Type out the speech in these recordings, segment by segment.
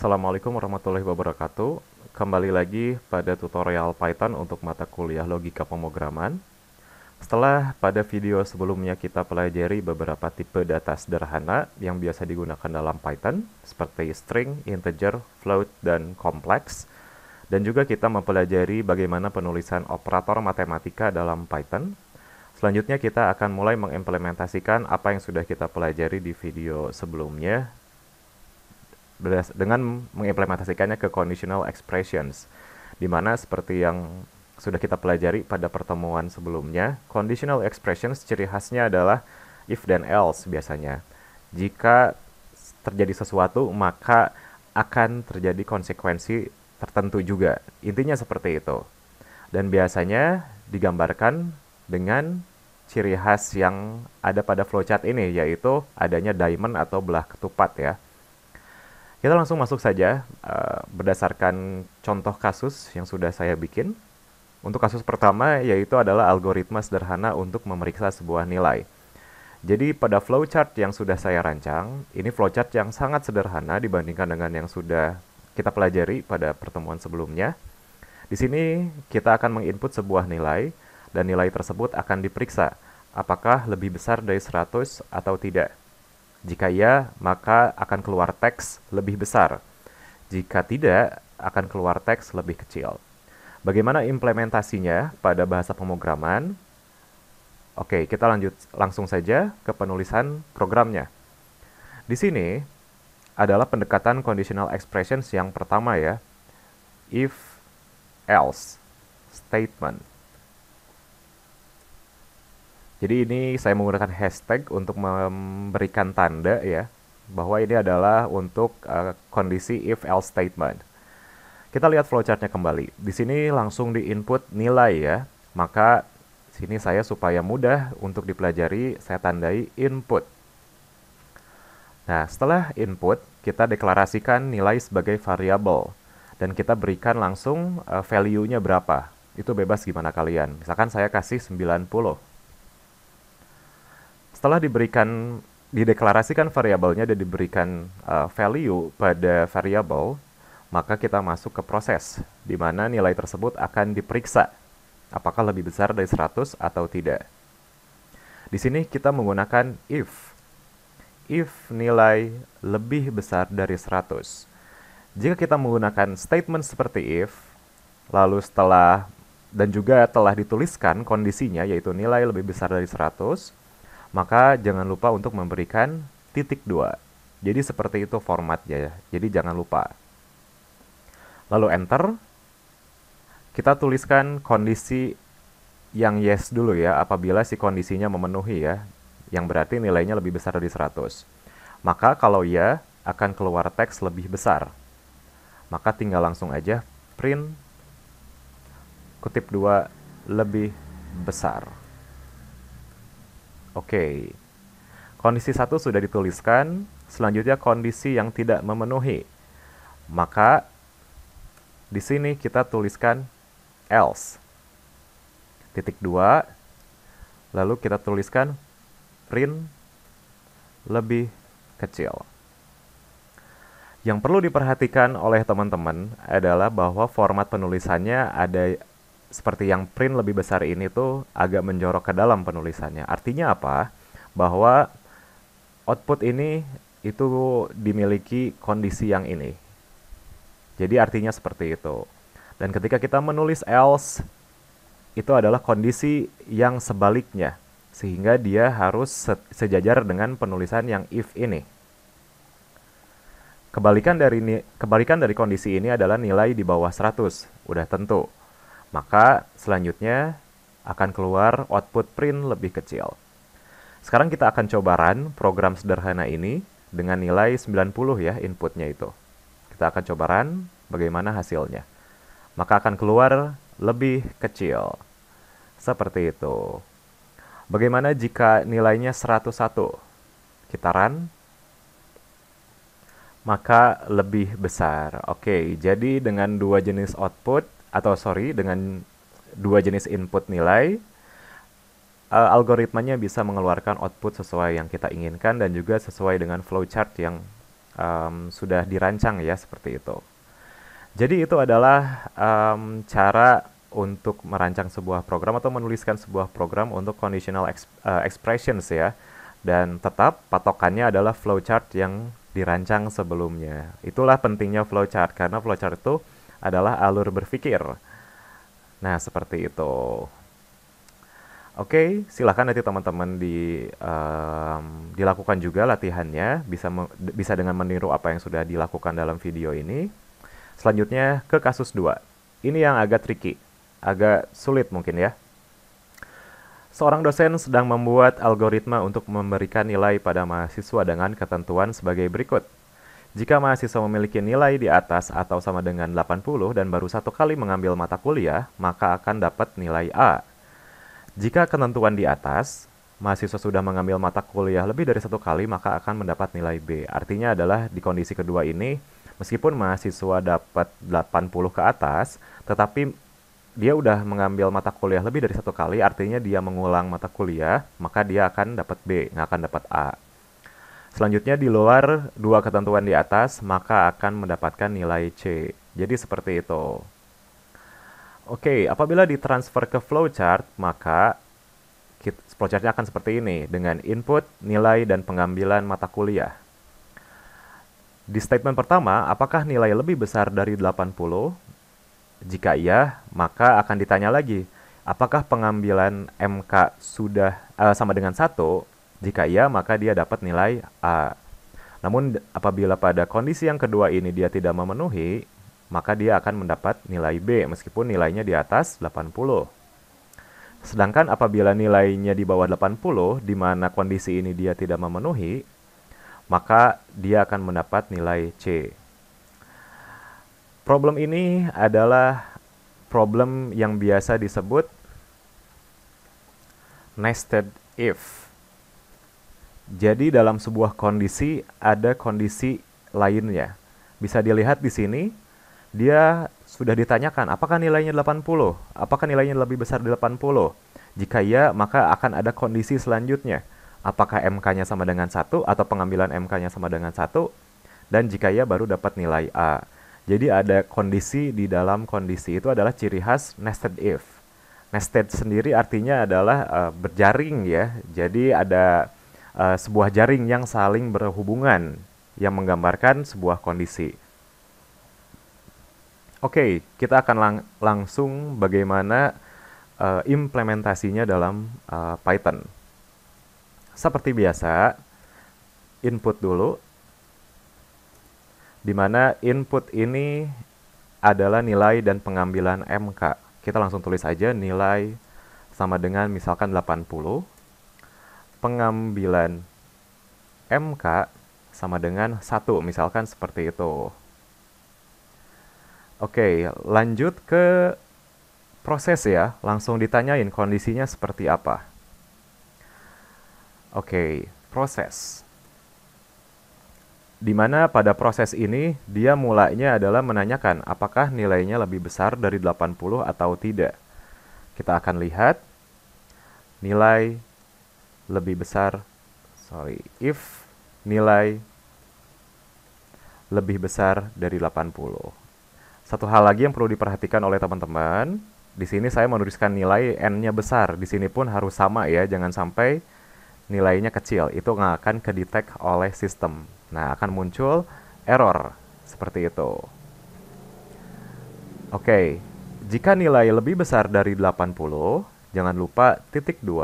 Assalamualaikum warahmatullahi wabarakatuh. Kembali lagi pada tutorial Python untuk mata kuliah logika pemrograman. Setelah pada video sebelumnya kita pelajari beberapa tipe data sederhana yang biasa digunakan dalam Python, seperti string, integer, float, dan kompleks. Dan juga kita mempelajari bagaimana penulisan operator matematika dalam Python. Selanjutnya kita akan mulai mengimplementasikan apa yang sudah kita pelajari di video sebelumnya dengan mengimplementasikannya ke conditional expressions di mana seperti yang sudah kita pelajari pada pertemuan sebelumnya, conditional expressions ciri khasnya adalah if dan else biasanya. Jika terjadi sesuatu, maka akan terjadi konsekuensi tertentu juga. Intinya seperti itu. Dan biasanya digambarkan dengan ciri khas yang ada pada flowchart ini, yaitu adanya diamond atau belah ketupat ya. Kita langsung masuk saja uh, berdasarkan contoh kasus yang sudah saya bikin. Untuk kasus pertama yaitu adalah algoritma sederhana untuk memeriksa sebuah nilai. Jadi pada flowchart yang sudah saya rancang, ini flowchart yang sangat sederhana dibandingkan dengan yang sudah kita pelajari pada pertemuan sebelumnya. Di sini kita akan menginput sebuah nilai dan nilai tersebut akan diperiksa apakah lebih besar dari 100 atau tidak. Jika iya, maka akan keluar teks lebih besar. Jika tidak, akan keluar teks lebih kecil. Bagaimana implementasinya pada bahasa pemrograman? Oke, kita lanjut langsung saja ke penulisan programnya. Di sini adalah pendekatan conditional expressions yang pertama ya. If, else, statement. Jadi ini saya menggunakan hashtag untuk memberikan tanda ya bahwa ini adalah untuk uh, kondisi if else statement. Kita lihat flowchartnya kembali. Di sini langsung di input nilai ya. Maka sini saya supaya mudah untuk dipelajari saya tandai input. Nah, setelah input, kita deklarasikan nilai sebagai variabel dan kita berikan langsung uh, value-nya berapa. Itu bebas gimana kalian. Misalkan saya kasih 90 setelah diberikan dideklarasikan variabelnya dan diberikan uh, value pada variabel, maka kita masuk ke proses di mana nilai tersebut akan diperiksa apakah lebih besar dari 100 atau tidak. Di sini kita menggunakan if. If nilai lebih besar dari 100. Jika kita menggunakan statement seperti if, lalu setelah dan juga telah dituliskan kondisinya yaitu nilai lebih besar dari 100, maka jangan lupa untuk memberikan titik dua. Jadi seperti itu formatnya ya. Jadi jangan lupa. Lalu enter. Kita tuliskan kondisi yang yes dulu ya apabila si kondisinya memenuhi ya. Yang berarti nilainya lebih besar dari 100. Maka kalau ya akan keluar teks lebih besar. Maka tinggal langsung aja print kutip dua lebih besar. Oke. Kondisi satu sudah dituliskan, selanjutnya kondisi yang tidak memenuhi. Maka di sini kita tuliskan else. Titik dua, Lalu kita tuliskan print lebih kecil. Yang perlu diperhatikan oleh teman-teman adalah bahwa format penulisannya ada seperti yang print lebih besar ini tuh agak menjorok ke dalam penulisannya. Artinya apa? Bahwa output ini itu dimiliki kondisi yang ini. Jadi artinya seperti itu. Dan ketika kita menulis else itu adalah kondisi yang sebaliknya sehingga dia harus se sejajar dengan penulisan yang if ini. Kebalikan dari kebalikan dari kondisi ini adalah nilai di bawah 100, udah tentu. Maka selanjutnya akan keluar output print lebih kecil. Sekarang kita akan coba run program sederhana ini dengan nilai 90 ya inputnya itu. Kita akan coba run bagaimana hasilnya. Maka akan keluar lebih kecil. Seperti itu. Bagaimana jika nilainya 101? Kita run. Maka lebih besar. Oke, jadi dengan dua jenis output, atau sorry dengan dua jenis input nilai uh, algoritmanya bisa mengeluarkan output sesuai yang kita inginkan dan juga sesuai dengan flowchart yang um, sudah dirancang ya seperti itu. Jadi itu adalah um, cara untuk merancang sebuah program atau menuliskan sebuah program untuk conditional exp uh, eh, expressions ya. Dan tetap patokannya adalah flowchart yang dirancang sebelumnya. Itulah pentingnya flowchart karena flowchart itu adalah alur berpikir. Nah, seperti itu. Oke, silahkan nanti teman-teman di um, dilakukan juga latihannya, bisa bisa dengan meniru apa yang sudah dilakukan dalam video ini. Selanjutnya ke kasus 2. Ini yang agak tricky, agak sulit mungkin ya. Seorang dosen sedang membuat algoritma untuk memberikan nilai pada mahasiswa dengan ketentuan sebagai berikut. Jika mahasiswa memiliki nilai di atas atau sama dengan 80 dan baru satu kali mengambil mata kuliah, maka akan dapat nilai A. Jika ketentuan di atas, mahasiswa sudah mengambil mata kuliah lebih dari satu kali, maka akan mendapat nilai B. Artinya adalah di kondisi kedua ini, meskipun mahasiswa dapat 80 ke atas, tetapi dia udah mengambil mata kuliah lebih dari satu kali, artinya dia mengulang mata kuliah, maka dia akan dapat B, nggak akan dapat A. Selanjutnya di luar dua ketentuan di atas maka akan mendapatkan nilai C. Jadi seperti itu. Oke, apabila ditransfer ke flowchart maka flowchartnya akan seperti ini dengan input, nilai, dan pengambilan mata kuliah. Di statement pertama, apakah nilai lebih besar dari 80? Jika iya, maka akan ditanya lagi, apakah pengambilan MK sudah uh, sama dengan 1 jika iya, maka dia dapat nilai A. Namun apabila pada kondisi yang kedua ini dia tidak memenuhi, maka dia akan mendapat nilai B meskipun nilainya di atas 80. Sedangkan apabila nilainya di bawah 80, di mana kondisi ini dia tidak memenuhi, maka dia akan mendapat nilai C. Problem ini adalah problem yang biasa disebut nested if jadi dalam sebuah kondisi ada kondisi lainnya. Bisa dilihat di sini, dia sudah ditanyakan apakah nilainya 80? Apakah nilainya lebih besar di 80? Jika iya, maka akan ada kondisi selanjutnya. Apakah MK-nya sama dengan satu atau pengambilan MK-nya sama dengan satu? Dan jika iya, baru dapat nilai A. Jadi ada kondisi di dalam kondisi itu adalah ciri khas nested if. Nested sendiri artinya adalah uh, berjaring ya. Jadi ada uh, sebuah jaring yang saling berhubungan yang menggambarkan sebuah kondisi. Oke, okay, kita akan lang langsung bagaimana uh, implementasinya dalam uh, Python. Seperti biasa, input dulu, di mana input ini adalah nilai dan pengambilan MK. Kita langsung tulis aja nilai sama dengan misalkan 80 pengambilan MK sama dengan satu misalkan seperti itu. Oke, lanjut ke proses ya. Langsung ditanyain kondisinya seperti apa. Oke, proses. dimana pada proses ini dia mulainya adalah menanyakan apakah nilainya lebih besar dari 80 atau tidak. Kita akan lihat nilai lebih besar sorry if nilai lebih besar dari 80. Satu hal lagi yang perlu diperhatikan oleh teman-teman, di sini saya menuliskan nilai n-nya besar, di sini pun harus sama ya, jangan sampai nilainya kecil. Itu nggak akan kedetek oleh sistem. Nah, akan muncul error seperti itu. Oke, jika nilai lebih besar dari 80, jangan lupa titik 2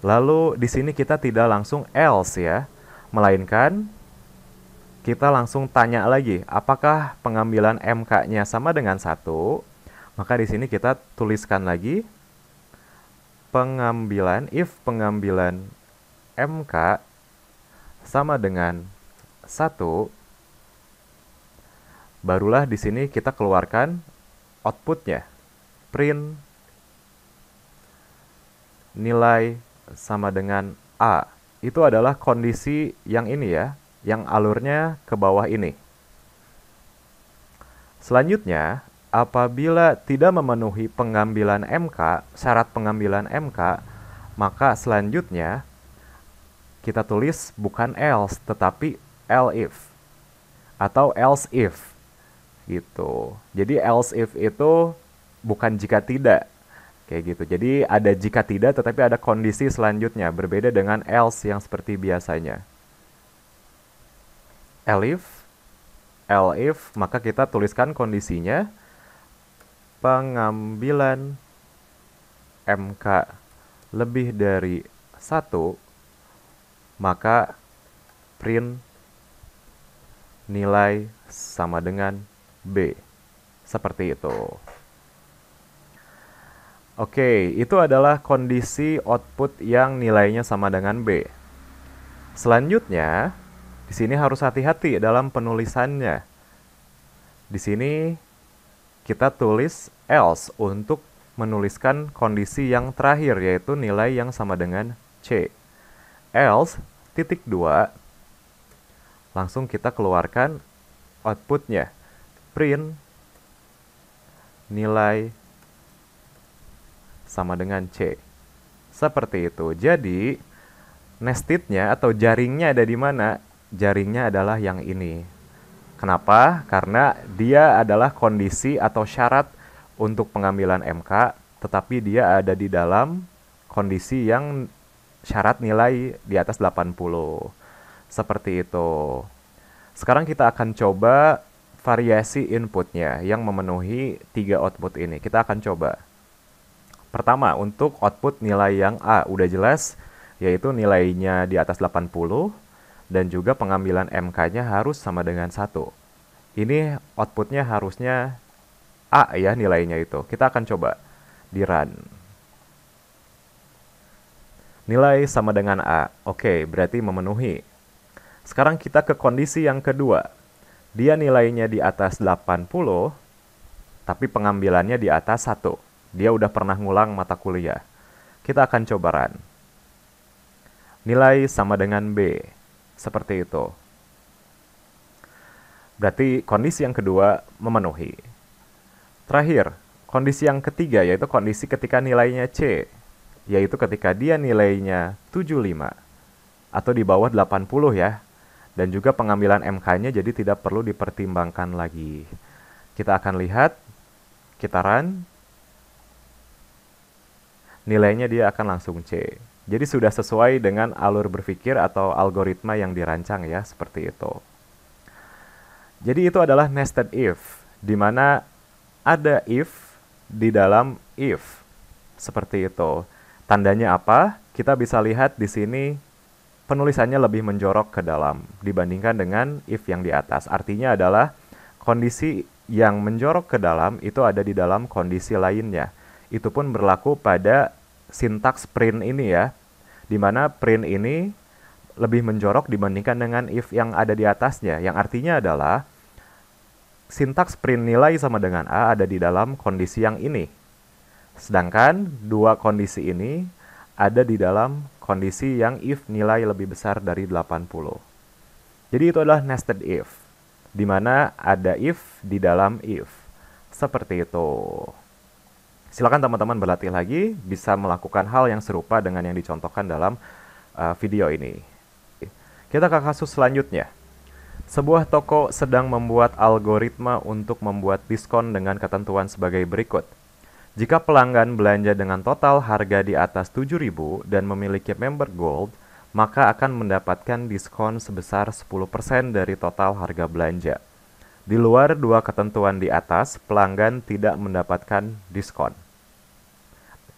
Lalu di sini kita tidak langsung else ya, melainkan kita langsung tanya lagi, apakah pengambilan MK-nya sama dengan satu? Maka di sini kita tuliskan lagi pengambilan if pengambilan MK sama dengan satu, barulah di sini kita keluarkan outputnya, print nilai sama dengan A itu adalah kondisi yang ini ya, yang alurnya ke bawah ini. Selanjutnya, apabila tidak memenuhi pengambilan MK, syarat pengambilan MK, maka selanjutnya kita tulis bukan else tetapi L if atau else if gitu. Jadi else if itu bukan jika tidak, Kayak gitu. Jadi ada jika tidak tetapi ada kondisi selanjutnya berbeda dengan else yang seperti biasanya. Elif elif maka kita tuliskan kondisinya pengambilan MK lebih dari satu maka print nilai sama dengan B seperti itu. Oke, itu adalah kondisi output yang nilainya sama dengan B. Selanjutnya, di sini harus hati-hati dalam penulisannya. Di sini kita tulis else untuk menuliskan kondisi yang terakhir yaitu nilai yang sama dengan C. Else titik 2 langsung kita keluarkan outputnya. Print nilai sama dengan C. Seperti itu. Jadi, nestednya atau jaringnya ada di mana? Jaringnya adalah yang ini. Kenapa? Karena dia adalah kondisi atau syarat untuk pengambilan MK, tetapi dia ada di dalam kondisi yang syarat nilai di atas 80. Seperti itu. Sekarang kita akan coba variasi inputnya yang memenuhi tiga output ini. Kita akan coba. Pertama, untuk output nilai yang A udah jelas, yaitu nilainya di atas 80, dan juga pengambilan MK-nya harus sama dengan 1. Ini outputnya harusnya A ya nilainya itu. Kita akan coba di run. Nilai sama dengan A. Oke, berarti memenuhi. Sekarang kita ke kondisi yang kedua. Dia nilainya di atas 80, tapi pengambilannya di atas 1. Dia udah pernah ngulang mata kuliah. Kita akan cobaran. Nilai sama dengan B. Seperti itu. Berarti kondisi yang kedua memenuhi. Terakhir, kondisi yang ketiga yaitu kondisi ketika nilainya C, yaitu ketika dia nilainya 75 atau di bawah 80 ya. Dan juga pengambilan MK-nya jadi tidak perlu dipertimbangkan lagi. Kita akan lihat kita run nilainya dia akan langsung C. Jadi sudah sesuai dengan alur berpikir atau algoritma yang dirancang ya, seperti itu. Jadi itu adalah nested if, di mana ada if di dalam if. Seperti itu. Tandanya apa? Kita bisa lihat di sini penulisannya lebih menjorok ke dalam dibandingkan dengan if yang di atas. Artinya adalah kondisi yang menjorok ke dalam itu ada di dalam kondisi lainnya itu pun berlaku pada sintaks print ini ya, di mana print ini lebih menjorok dibandingkan dengan if yang ada di atasnya, yang artinya adalah sintaks print nilai sama dengan A ada di dalam kondisi yang ini. Sedangkan dua kondisi ini ada di dalam kondisi yang if nilai lebih besar dari 80. Jadi itu adalah nested if, di mana ada if di dalam if. Seperti itu. Silakan teman-teman berlatih lagi, bisa melakukan hal yang serupa dengan yang dicontohkan dalam uh, video ini. Kita ke kasus selanjutnya. Sebuah toko sedang membuat algoritma untuk membuat diskon dengan ketentuan sebagai berikut. Jika pelanggan belanja dengan total harga di atas 7.000 dan memiliki member gold, maka akan mendapatkan diskon sebesar 10% dari total harga belanja. Di luar dua ketentuan di atas, pelanggan tidak mendapatkan diskon.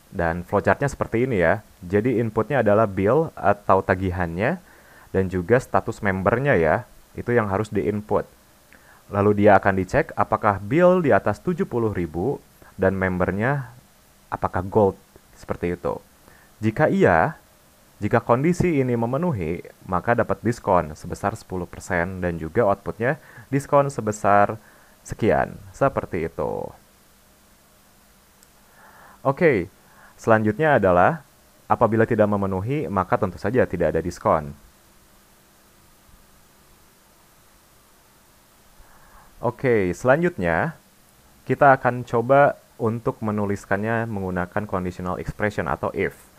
Dan flowchartnya seperti ini ya. Jadi inputnya adalah bill atau tagihannya dan juga status membernya ya. Itu yang harus diinput. Lalu dia akan dicek apakah bill di atas 70.000 dan membernya apakah gold seperti itu. Jika iya, jika kondisi ini memenuhi, maka dapat diskon sebesar 10% dan juga outputnya diskon sebesar sekian. Seperti itu. Oke, selanjutnya adalah apabila tidak memenuhi, maka tentu saja tidak ada diskon. Oke, selanjutnya kita akan coba untuk menuliskannya menggunakan conditional expression atau if.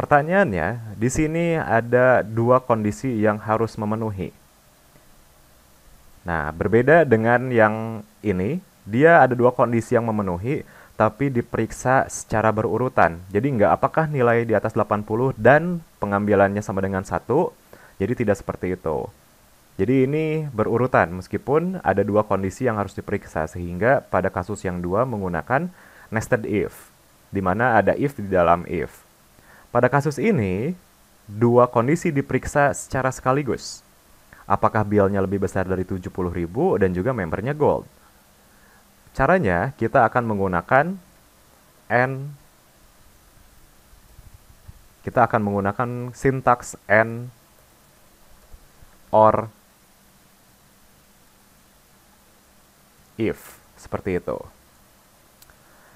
Pertanyaannya, di sini ada dua kondisi yang harus memenuhi. Nah, berbeda dengan yang ini, dia ada dua kondisi yang memenuhi, tapi diperiksa secara berurutan. Jadi nggak apakah nilai di atas 80 dan pengambilannya sama dengan satu, jadi tidak seperti itu. Jadi ini berurutan meskipun ada dua kondisi yang harus diperiksa sehingga pada kasus yang dua menggunakan nested if di mana ada if di dalam if. Pada kasus ini, dua kondisi diperiksa secara sekaligus. Apakah bialnya lebih besar dari ribu dan juga membernya gold. Caranya, kita akan menggunakan N kita akan menggunakan sintaks N or if seperti itu.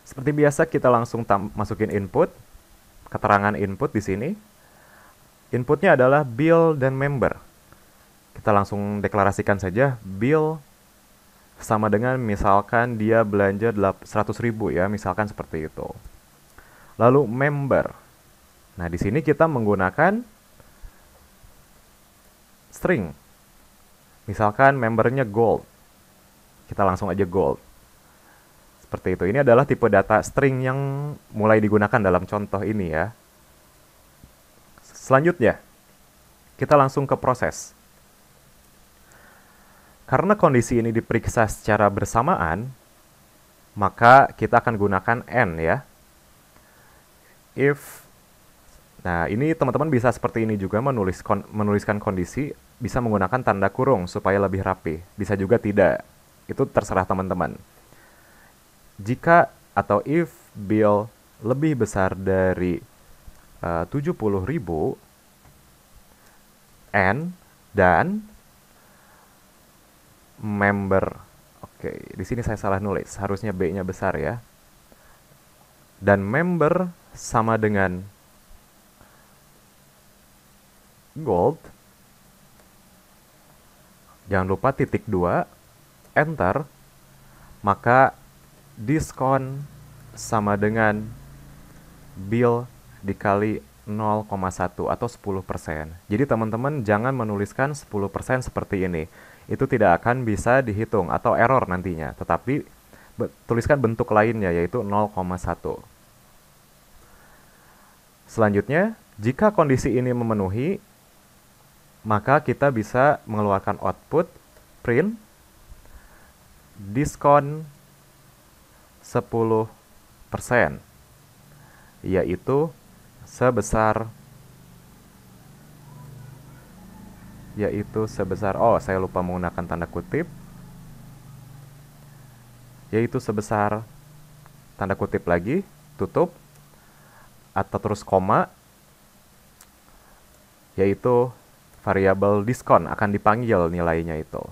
Seperti biasa kita langsung masukin input keterangan input di sini. Inputnya adalah bill dan member. Kita langsung deklarasikan saja bill sama dengan misalkan dia belanja 100 ya, misalkan seperti itu. Lalu member. Nah, di sini kita menggunakan string. Misalkan membernya gold. Kita langsung aja gold seperti itu. Ini adalah tipe data string yang mulai digunakan dalam contoh ini ya. Selanjutnya, kita langsung ke proses. Karena kondisi ini diperiksa secara bersamaan, maka kita akan gunakan n ya. If Nah, ini teman-teman bisa seperti ini juga menulis kon menuliskan kondisi bisa menggunakan tanda kurung supaya lebih rapi. Bisa juga tidak. Itu terserah teman-teman jika atau if bill lebih besar dari eh, uh, 70.000 and dan member oke okay, di sini saya salah nulis harusnya B-nya besar ya dan member sama dengan gold jangan lupa titik 2 enter maka diskon sama dengan bill dikali 0,1 atau 10%. Jadi teman-teman jangan menuliskan 10% seperti ini. Itu tidak akan bisa dihitung atau error nantinya. Tetapi be tuliskan bentuk lainnya yaitu 0,1. Selanjutnya, jika kondisi ini memenuhi, maka kita bisa mengeluarkan output print diskon 10%, yaitu sebesar yaitu sebesar oh saya lupa menggunakan tanda kutip yaitu sebesar tanda kutip lagi tutup atau terus koma yaitu variabel diskon akan dipanggil nilainya itu.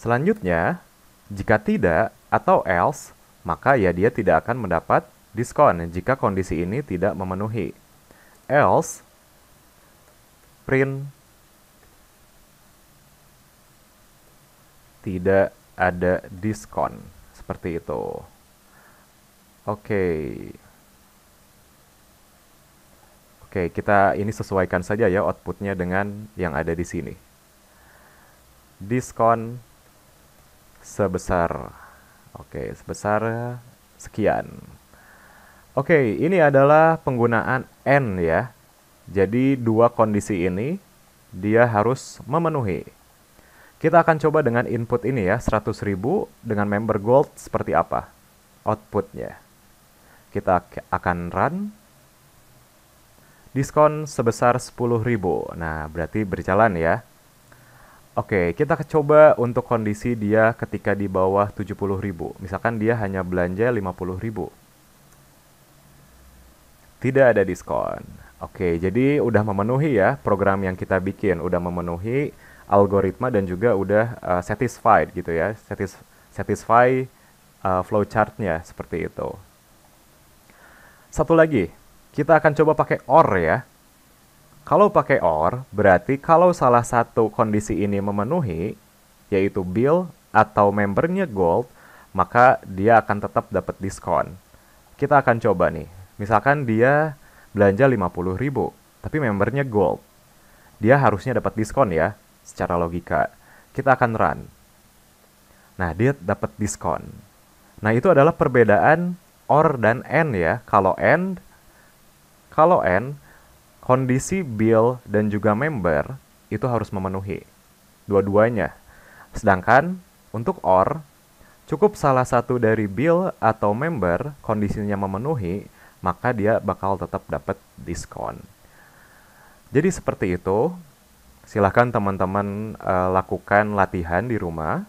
Selanjutnya, jika tidak, atau else, maka ya dia tidak akan mendapat diskon jika kondisi ini tidak memenuhi. Else, print tidak ada diskon seperti itu. Oke. Okay. Oke, okay, kita ini sesuaikan saja ya outputnya dengan yang ada di sini. Diskon sebesar Oke, sebesar sekian. Oke, ini adalah penggunaan N ya. Jadi dua kondisi ini dia harus memenuhi. Kita akan coba dengan input ini ya, 100.000 dengan member gold seperti apa outputnya. Kita akan run. Diskon sebesar 10.000. Nah, berarti berjalan ya. Oke, kita coba untuk kondisi dia ketika di bawah 70.000. Misalkan dia hanya belanja 50.000. Tidak ada diskon. Oke, jadi udah memenuhi ya program yang kita bikin, udah memenuhi algoritma dan juga udah uh, satisfied gitu ya. Satis satisfy uh, flowchartnya seperti itu. Satu lagi, kita akan coba pakai OR ya. Kalau pakai or, berarti kalau salah satu kondisi ini memenuhi, yaitu bill atau membernya gold, maka dia akan tetap dapat diskon. Kita akan coba nih. Misalkan dia belanja 50.000, tapi membernya gold. Dia harusnya dapat diskon ya, secara logika. Kita akan run. Nah, dia dapat diskon. Nah, itu adalah perbedaan or dan and ya. Kalau and, kalau and kondisi Bill dan juga member itu harus memenuhi dua-duanya. Sedangkan untuk OR, cukup salah satu dari Bill atau member kondisinya memenuhi, maka dia bakal tetap dapat diskon. Jadi seperti itu, silakan teman-teman e, lakukan latihan di rumah,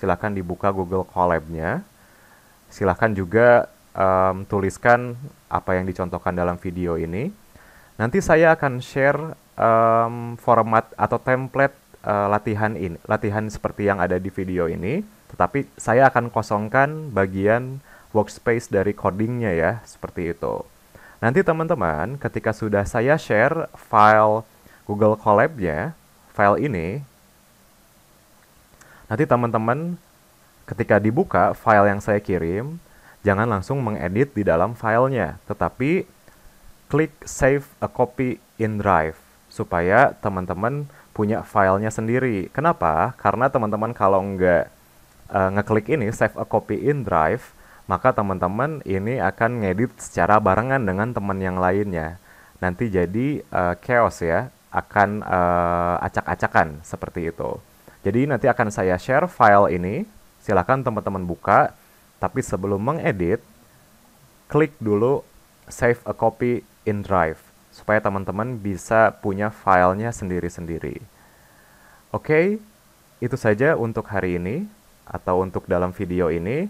Silakan dibuka Google Collab-nya, silahkan juga um, tuliskan apa yang dicontohkan dalam video ini, Nanti saya akan share um, format atau template uh, latihan ini, latihan seperti yang ada di video ini. Tetapi saya akan kosongkan bagian workspace dari codingnya ya, seperti itu. Nanti teman-teman, ketika sudah saya share file Google Colab-nya, file ini, nanti teman-teman ketika dibuka file yang saya kirim, jangan langsung mengedit di dalam filenya, tetapi klik save a copy in drive supaya teman-teman punya filenya sendiri. Kenapa? Karena teman-teman kalau nggak uh, ngeklik ini save a copy in drive, maka teman-teman ini akan ngedit secara barengan dengan teman yang lainnya. Nanti jadi uh, chaos ya, akan uh, acak-acakan seperti itu. Jadi nanti akan saya share file ini. Silahkan teman-teman buka. Tapi sebelum mengedit, klik dulu save a copy in Drive supaya teman-teman bisa punya filenya sendiri-sendiri. Oke, okay, itu saja untuk hari ini atau untuk dalam video ini.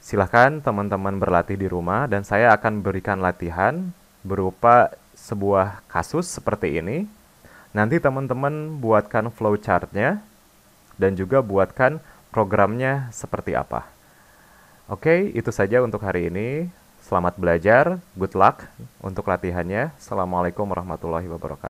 Silahkan teman-teman berlatih di rumah dan saya akan berikan latihan berupa sebuah kasus seperti ini. Nanti teman-teman buatkan flowchartnya dan juga buatkan programnya seperti apa. Oke, okay, itu saja untuk hari ini. Selamat belajar, good luck untuk latihannya. Assalamualaikum warahmatullahi wabarakatuh.